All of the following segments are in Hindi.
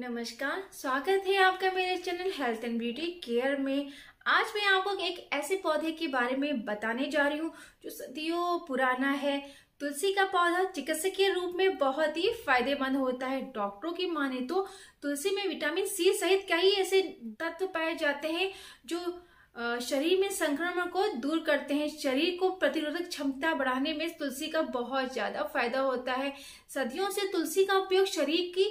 नमस्कार स्वागत है आपका मेरे channel health and beauty care में आज मैं आपको एक ऐसे पौधे के बारे में बताने जा रही हूँ जो सदियों पुराना है तुलसी का पौधा चिकित्सकीय रूप में बहुत ही फायदेमंद होता है डॉक्टरों की माने तो तुलसी में विटामिन सी सहित कई ऐसे तत्व पाए जाते हैं जो शरीर में संक्रमण को दूर करते हैं शरीर को प्रतिरोधक क्षमता बढ़ाने में तुलसी का बहुत ज़्यादा फायदा होता है सदियों से तुलसी का उपयोग शरीर की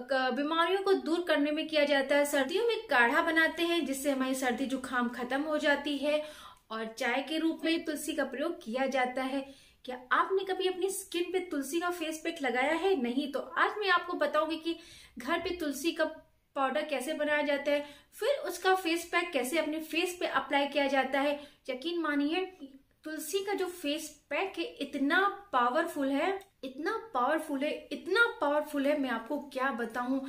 बीमारियों को दूर करने में किया जाता है सर्दियों में काढ़ा बनाते हैं जिससे हमारी सर्दी जुकाम खत्म हो जाती है और चाय के रूप में तुलसी का प्रयोग किया जाता है क्या आपने कभी अपनी स्किन पे तुलसी का फेस पैक लगाया है नहीं तो आज मैं आपको बताऊंगी कि घर पे तुलसी का पाउडर कैसे बनाया जाता है फिर उसका फेस पैक कैसे अपने फेस पे अप्लाई किया जाता है यकीन मानिए तुलसी का जो फेस पैक है इतना पावरफुल है इतना पावरफुल है इतना पावरफुल है मैं आपको क्या बताऊं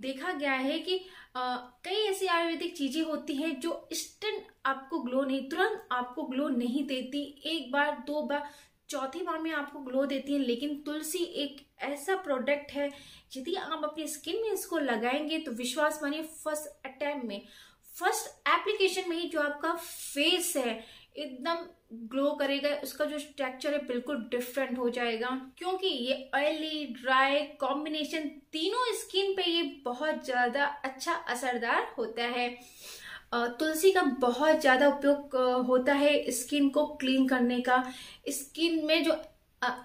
देखा गया है कि आ, कई ऐसी आयुर्वेदिक चीजें होती हैं जो इंस्टेंट आपको ग्लो नहीं तुरंत आपको ग्लो नहीं देती एक बार दो बार चौथी बार में आपको ग्लो देती है लेकिन तुलसी एक ऐसा प्रोडक्ट है यदि आप अपने स्किन में इसको लगाएंगे तो विश्वास मानिए फर्स्ट अटैम्प में फर्स्ट एप्लीकेशन में ही जो आपका फेस है एकदम ग्लो करेगा उसका जो टेक्चर है बिल्कुल डिफरेंट हो जाएगा क्योंकि ये ऑयली ड्राई कॉम्बिनेशन तीनों स्किन पे ये बहुत ज़्यादा अच्छा असरदार होता है तुलसी का बहुत ज़्यादा उपयोग होता है स्किन को क्लीन करने का स्किन में जो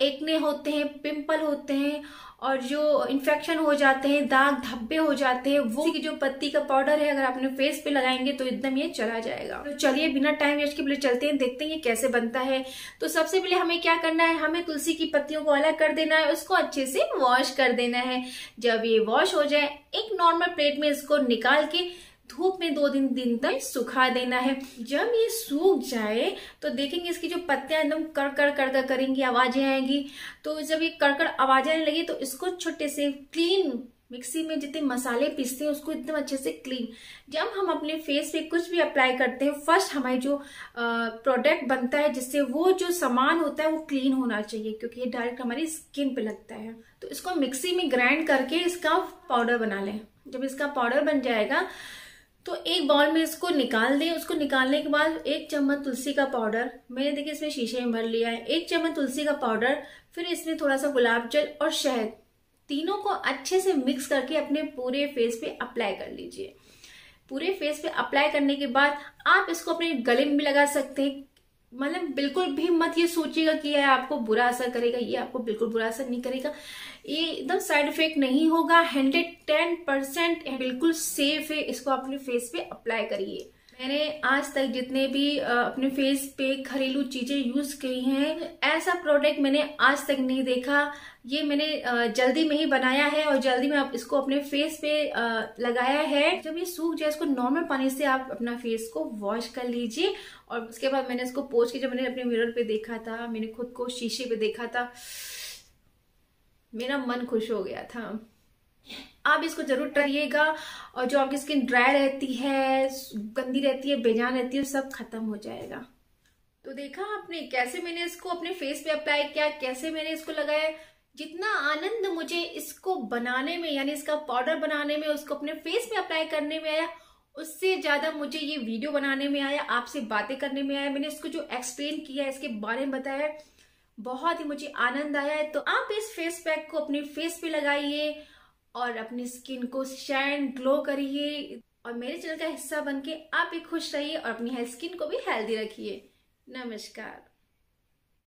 एकने होते हैं पिंपल होते हैं और जो इन्फेक्शन हो जाते हैं दाग धब्बे हो जाते हैं वो की जो पत्ती का पाउडर है अगर आपने फेस पे लगाएंगे तो एकदम ये चला जाएगा तो चलिए बिना टाइम वेस्ट के पहले चलते हैं देखते हैं ये कैसे बनता है तो सबसे पहले हमें क्या करना है हमें तुलसी की पत्तियों को अलग कर देना है उसको अच्छे से वॉश कर देना है जब ये वॉश हो जाए एक नॉर्मल प्लेट में इसको निकाल के धूप में दो दिन दिन तक सुखा देना है जब ये सूख जाए तो देखेंगे इसकी जो पत्तियां एकदम कड़कड़ कड़कड़ करेंगी आवाजें आएंगी तो जब ये कड़कड़ आवाजें आने लगी तो इसको छोटे से क्लीन मिक्सी में जितने मसाले पीसते हैं उसको एकदम अच्छे से क्लीन जब हम अपने फेस पे कुछ भी अप्लाई करते हैं फर्स्ट हमारी जो प्रोडक्ट बनता है जिससे वो जो सामान होता है वो क्लीन होना चाहिए क्योंकि ये डायरेक्ट हमारी स्किन पे लगता है तो इसको मिक्सी में ग्राइंड करके इसका पाउडर बना लें जब इसका पाउडर बन जाएगा तो एक बाउल में इसको निकाल दें उसको निकालने के बाद एक चम्मच तुलसी का पाउडर मैंने देखिए इसमें शीशे में भर लिया है एक चम्मच तुलसी का पाउडर फिर इसमें थोड़ा सा गुलाब जल और शहद तीनों को अच्छे से मिक्स करके अपने पूरे फेस पे अप्लाई कर लीजिए पूरे फेस पे अप्लाई करने के बाद आप इसको अपने गले में भी लगा सकते हैं मतलब बिल्कुल भी मत ये सोचिएगा कि यह आपको बुरा असर करेगा ये आपको बिल्कुल बुरा असर नहीं करेगा ये एकदम साइड इफेक्ट नहीं होगा हंड्रेड टेन परसेंट बिल्कुल सेफ है इसको अपने फेस पे अप्लाई करिए मैंने आज तक जितने भी अपने फेस पे घरेलू चीज़ें यूज़ की हैं ऐसा प्रोडक्ट मैंने आज तक नहीं देखा ये मैंने जल्दी में ही बनाया है और जल्दी में आप इसको अपने फेस पे लगाया है जब ये सूख जाए इसको नॉर्मल पानी से आप अपना फेस को वॉश कर लीजिए और उसके बाद मैंने इसको पोच के जब मैंने अपने मिरर पे देखा था मैंने खुद को शीशे पे देखा था मेरा मन खुश हो गया था आप इसको जरूर करिएगा और जो आपकी स्किन ड्राई रहती है गंदी रहती है बेजान रहती है सब खत्म हो जाएगा तो देखा आपने कैसे मैंने इसको अपने फेस पे अप्लाई किया कैसे मैंने इसको लगाया जितना आनंद मुझे इसको बनाने में यानी इसका पाउडर बनाने में उसको अपने फेस पे अप्लाई करने में आया उससे ज्यादा मुझे ये वीडियो बनाने में आया आपसे बातें करने में आया मैंने इसको जो एक्सप्लेन किया इसके बारे में बताया बहुत ही मुझे आनंद आया है तो आप इस फेस पैक को अपने फेस पे लगाइए और अपनी स्किन को शाइन ग्लो करिए और मेरे चैनल का हिस्सा बनके आप भी खुश रहिए और अपनी हेल्थ स्किन को भी हेल्दी रखिए नमस्कार